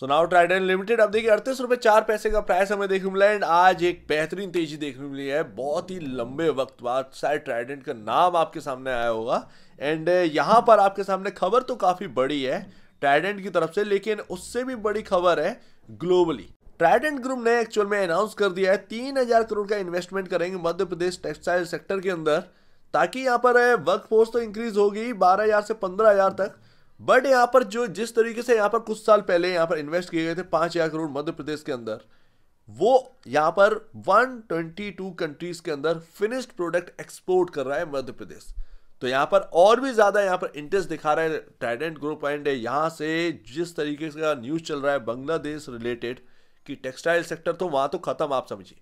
सो now Trident limited अब देखिए अड़तीस रुपये चार पैसे का प्राइस हमें देखने मिला एंड आज एक बेहतरीन तेजी देखने मिली है बहुत ही लंबे वक्त बाद शायद ट्राइडेंट का नाम आपके सामने आया होगा एंड यहाँ पर आपके सामने खबर तो काफ़ी बड़ी है ट्राइडेंट की तरफ से लेकिन उससे भी बड़ी खबर है ग्लोबली ट्राइडेंट ग्रुप ने एक्चुअल में अनाउंस कर दिया है तीन हजार करोड़ का इन्वेस्टमेंट करेंगे मध्य प्रदेश टेक्सटाइल सेक्टर के अंदर ताकि यहाँ पर वर्क फोर्स तो इंक्रीज होगी बारह हजार से पंद्रह हजार तक बट यहाँ पर जो जिस तरीके से यहाँ पर कुछ साल पहले यहाँ पर इन्वेस्ट किए गए थे पांच हजार करोड़ मध्य प्रदेश के अंदर वो यहाँ पर 122 कंट्रीज के अंदर फिनिश्ड प्रोडक्ट एक्सपोर्ट कर रहा है मध्य प्रदेश तो यहाँ पर और भी ज़्यादा यहाँ पर इंटरेस्ट दिखा रहा है ट्राइडेंट ग्रुप एंड यहाँ से जिस तरीके का न्यूज़ चल रहा है बांग्लादेश रिलेटेड कि टेक्सटाइल सेक्टर तो वहां तो ख़त्म आप समझिए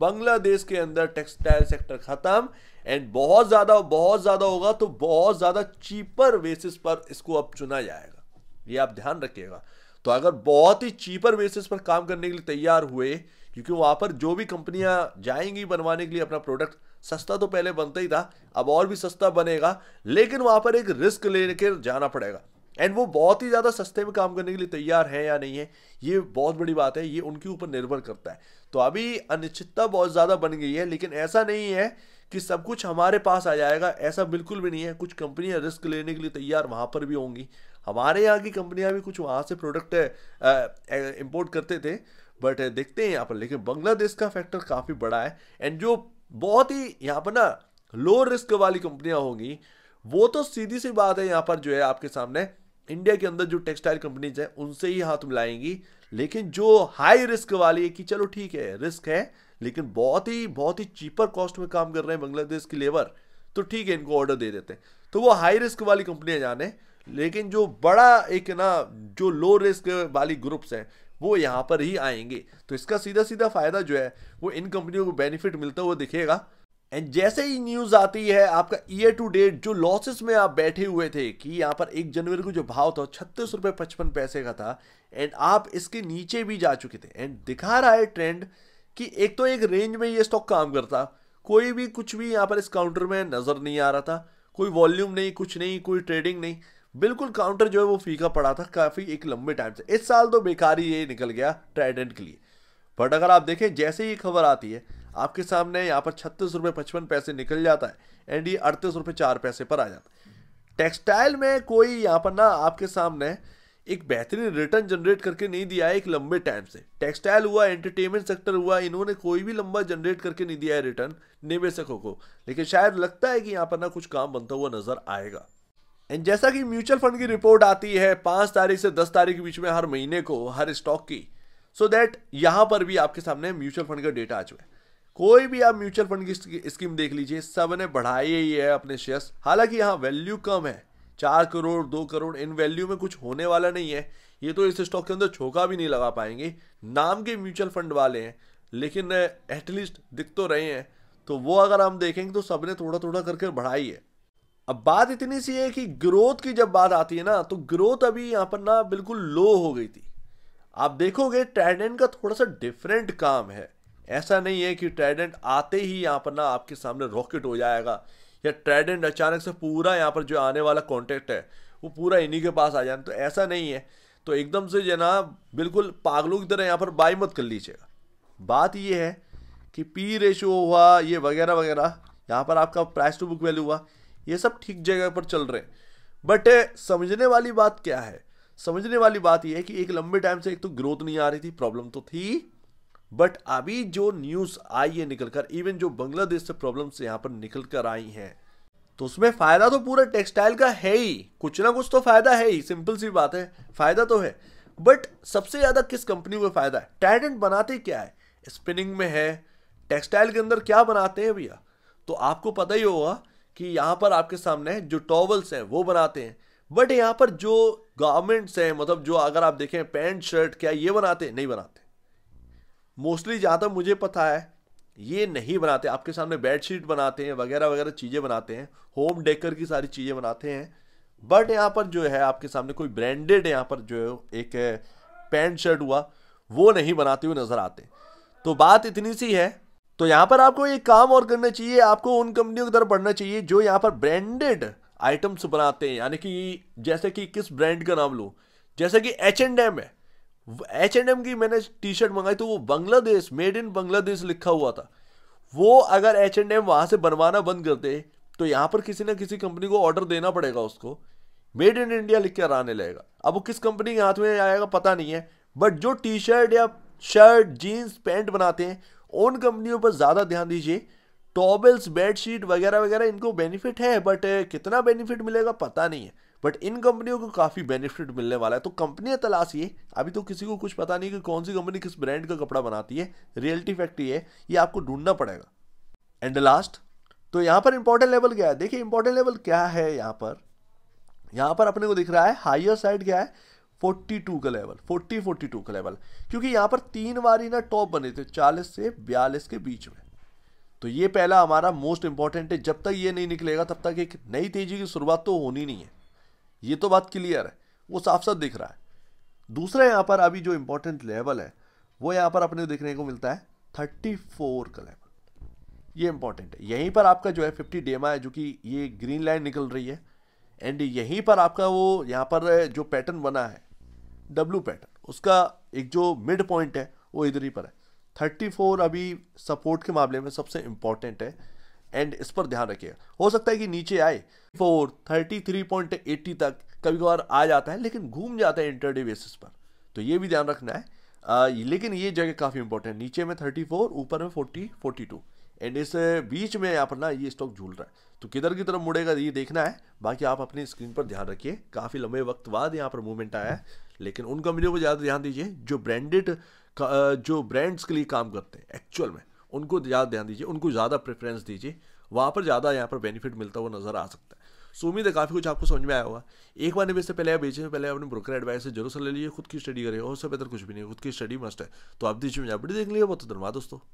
बांग्लादेश के अंदर टेक्सटाइल सेक्टर खत्म एंड बहुत ज़्यादा बहुत ज़्यादा होगा तो बहुत ज़्यादा चीपर बेसिस पर इसको अब चुना जाएगा ये आप ध्यान रखिएगा तो अगर बहुत ही चीपर बेसिस पर काम करने के लिए तैयार हुए क्योंकि वहां पर जो भी कंपनियां जाएंगी बनवाने के लिए अपना प्रोडक्ट सस्ता तो पहले बनता ही था अब और भी सस्ता बनेगा लेकिन वहां पर एक रिस्क लेकर जाना पड़ेगा एंड वो बहुत ही ज़्यादा सस्ते में काम करने के लिए तैयार है या नहीं है ये बहुत बड़ी बात है ये उनके ऊपर निर्भर करता है तो अभी अनिश्चितता बहुत ज़्यादा बन गई है लेकिन ऐसा नहीं है कि सब कुछ हमारे पास आ जाएगा ऐसा बिल्कुल भी नहीं है कुछ कंपनियां रिस्क लेने के लिए तैयार वहाँ पर भी होंगी हमारे यहाँ की कंपनियाँ भी कुछ वहाँ से प्रोडक्ट इम्पोर्ट करते थे बट देखते हैं यहाँ पर लेकिन बांग्लादेश का फैक्टर काफ़ी बड़ा है एंड जो बहुत ही यहाँ पर ना लो रिस्क वाली कंपनियाँ होंगी वो तो सीधी सी बात है यहाँ पर जो है आपके सामने इंडिया के अंदर जो टेक्सटाइल कंपनीज हैं उनसे ही हाथ मिलाएंगी लेकिन जो हाई रिस्क वाली है कि चलो ठीक है रिस्क है लेकिन बहुत ही बहुत ही चीपर कॉस्ट में काम कर रहे हैं बांग्लादेश की लेबर तो ठीक है इनको ऑर्डर दे देते हैं तो वो हाई रिस्क वाली कंपनियाँ जाने लेकिन जो बड़ा एक ना जो लो रिस्क वाली ग्रुप्स हैं वो यहाँ पर ही आएंगे तो इसका सीधा सीधा फायदा जो है वो इन कंपनियों को बेनिफिट मिलता हुआ दिखेगा एंड जैसे ही न्यूज़ आती है आपका ईयर टू डेट जो लॉसेस में आप बैठे हुए थे कि यहाँ पर एक जनवरी को जो भाव था छत्तीस रुपये पचपन पैसे का था एंड आप इसके नीचे भी जा चुके थे एंड दिखा रहा है ट्रेंड कि एक तो एक रेंज में ये स्टॉक काम करता कोई भी कुछ भी यहाँ पर इस काउंटर में नज़र नहीं आ रहा था कोई वॉल्यूम नहीं कुछ नहीं कोई ट्रेडिंग नहीं बिल्कुल काउंटर जो है वो फीका पड़ा था काफ़ी एक लंबे टाइम से इस साल तो बेकार ही ये निकल गया ट्राइडेंट के लिए बट अगर आप देखें जैसे ही खबर आती है आपके सामने यहाँ पर छत्तीस रुपये पचपन पैसे निकल जाता है एंड ये अड़तीस रुपये चार पैसे पर आ जाता है टेक्सटाइल में कोई यहाँ पर ना आपके सामने एक बेहतरीन रिटर्न जनरेट करके नहीं दिया है एक लंबे टाइम से टेक्सटाइल हुआ एंटरटेनमेंट सेक्टर हुआ इन्होंने कोई भी लंबा जनरेट करके नहीं दिया है रिटर्न निवेशकों को लेकिन शायद लगता है कि यहाँ पर ना कुछ काम बनता हुआ नजर आएगा एंड जैसा कि म्यूचुअल फंड की रिपोर्ट आती है पाँच तारीख से दस तारीख के बीच में हर महीने को हर स्टॉक की सो so दैट यहाँ पर भी आपके सामने म्यूचुअल फंड का डेटा आ चुका है कोई भी आप म्यूचुअल फंड की स्कीम देख लीजिए सब ने बढ़ाई ही है अपने शेयर्स हालांकि यहाँ वैल्यू कम है चार करोड़ दो करोड़ इन वैल्यू में कुछ होने वाला नहीं है ये तो इस स्टॉक के अंदर छोका भी नहीं लगा पाएंगे नाम के म्यूचुअल फंड वाले हैं लेकिन एटलीस्ट दिख तो रहे हैं तो वो अगर हम देखेंगे तो सब ने थोड़ा थोड़ा करके बढ़ाई है अब बात इतनी सी है कि ग्रोथ की जब बात आती है ना तो ग्रोथ अभी यहाँ पर ना बिल्कुल लो हो गई थी आप देखोगे ट्रेडेंट का थोड़ा सा डिफरेंट काम है ऐसा नहीं है कि ट्राइडेंट आते ही यहाँ पर ना आपके सामने रॉकेट हो जाएगा या ट्राइडेंट अचानक से पूरा यहाँ पर जो आने वाला कॉन्टेक्ट है वो पूरा इन्हीं के पास आ जाए तो ऐसा नहीं है तो एकदम से जो ना बिल्कुल पागलों की तरह यहाँ पर बाई मत कर लीजिएगा बात ये है कि पी रेशो हुआ ये वगैरह वगैरह यहाँ पर आपका प्राइस टू बुक वैल्यू हुआ ये सब ठीक जगह पर चल रहे हैं बट समझने वाली बात क्या है समझने वाली बात यह है कि एक लंबे टाइम से एक तो ग्रोथ नहीं आ रही थी प्रॉब्लम तो थी बट अभी जो न्यूज़ आई है निकलकर इवन जो बांग्लादेश से प्रॉब्लम्स यहाँ पर निकल कर आई हैं तो उसमें फ़ायदा तो पूरा टेक्सटाइल का है ही कुछ ना कुछ तो फ़ायदा है ही सिंपल सी बात है फ़ायदा तो है बट सबसे ज़्यादा किस कंपनी को फ़ायदा है टैलेंट बनाते क्या है स्पिनिंग में है टेक्सटाइल के अंदर क्या बनाते हैं भैया तो आपको पता ही होगा कि यहाँ पर आपके सामने जो टॉवल्स हैं वो बनाते हैं बट यहाँ पर जो गारमेंट्स हैं मतलब जो अगर आप देखें पैंट शर्ट क्या ये बनाते हैं नहीं बनाते मोस्टली जहाँ तक मुझे पता है ये नहीं बनाते आपके सामने बेडशीट बनाते हैं वगैरह वगैरह चीज़ें बनाते हैं होम डेकर की सारी चीज़ें बनाते हैं बट यहाँ पर जो है आपके सामने कोई ब्रांडेड यहाँ पर जो है एक पैंट शर्ट हुआ वो नहीं बनाते हुए नज़र आते तो बात इतनी सी है तो यहाँ पर आपको एक काम और करना चाहिए आपको उन कंपनियों की तरफ बढ़ना चाहिए जो यहाँ पर ब्रांडेड आइटम्स बनाते हैं यानी कि जैसे कि किस ब्रांड का नाम लो जैसे कि एच एंड एम है एच एंड एम की मैंने टी शर्ट मंगाई तो वो बांग्लादेश मेड इन बांग्लादेश लिखा हुआ था वो अगर एच एंड एम वहाँ से बनवाना बंद करते तो यहाँ पर किसी ना किसी कंपनी को ऑर्डर देना पड़ेगा उसको मेड इन इंडिया लिख कर आने लगेगा अब वो किस कंपनी के हाथ में आएगा पता नहीं है बट जो टी शर्ट या शर्ट जीन्स पैंट बनाते हैं उन कंपनियों पर ज़्यादा ध्यान दीजिए टॉबल्स बेडशीट वगैरह वगैरह इनको बेनिफिट है बट कितना बेनिफिट मिलेगा पता नहीं है बट इन कंपनियों को काफ़ी बेनिफिट मिलने वाला है तो कंपनियां तलाशिए अभी तो किसी को कुछ पता नहीं कि कौन सी कंपनी किस ब्रांड का कपड़ा बनाती है रियलिटी फैक्ट्री है ये आपको ढूंढना पड़ेगा एंड लास्ट तो यहाँ पर इंपॉर्टेंट लेवल क्या है देखिए इंपॉर्टेंट लेवल क्या है यहाँ पर यहाँ पर अपने को दिख रहा है हाइयर साइड क्या है 42 का लेवल 40 42 का लेवल क्योंकि यहाँ पर तीन बार ही ना टॉप बने थे 40 से 42 के बीच में तो ये पहला हमारा मोस्ट इंपॉर्टेंट है जब तक ये नहीं निकलेगा तब तक एक नई तेजी की शुरुआत तो होनी नहीं है ये तो बात क्लियर है वो साफ साफ दिख रहा है दूसरा यहाँ पर अभी जो इम्पोर्टेंट लेवल है वो यहाँ पर अपने देखने को मिलता है थर्टी फोर का लेवल ये इम्पोर्टेंट है यहीं पर आपका जो है फिफ्टी डी है जो कि ये ग्रीन लाइन निकल रही है एंड यहीं पर आपका वो यहाँ पर जो पैटर्न बना है डब्लू पैटर्न उसका एक जो मिड पॉइंट है वो इधर ही पर है थर्टी फोर अभी सपोर्ट के मामले में सबसे इम्पॉर्टेंट है एंड इस पर ध्यान रखिए हो सकता है कि नीचे आए four thirty three point eighty तक कभी कभार आ जाता है लेकिन घूम जाता है इंटरडे बेसिस पर तो ये भी ध्यान रखना है आ, लेकिन ये जगह काफ़ी इंपॉर्टेंट है नीचे में थर्टी फोर ऊपर में फोर्टी फोर्टी टू एंड इस बीच में यहाँ पर ना ये स्टॉक झूल रहा है तो किधर की तरफ मुड़ेगा ये देखना है बाकी आप अपनी स्क्रीन पर ध्यान रखिए काफ़ी लंबे वक्त बाद यहाँ पर मूवमेंट आया है लेकिन उन कंपनियों को ज़्यादा ध्यान दीजिए जो ब्रांडेड जो ब्रांड्स के लिए काम करते हैं एक्चुअल में उनको ज़्यादा ध्यान दीजिए उनको ज़्यादा प्रेफरेंस दीजिए वहाँ पर ज़्यादा यहाँ पर बेनिफिट मिलता हुआ नज़र आ सकता है सो उम्मीद है काफ़ी कुछ आपको समझ में आया होगा एक बार निवेश से पहले या बेचने से पहले अपने ब्रोकर एडवाइस से जरूर ले लीजिए खुद की स्टडी करें और उससे बेहतर कुछ भी नहीं खुद की स्टडी मस्ट है तो आप दीजिए मुझे अपडेट देख लीजिए बहुत धन्यवाद दोस्तों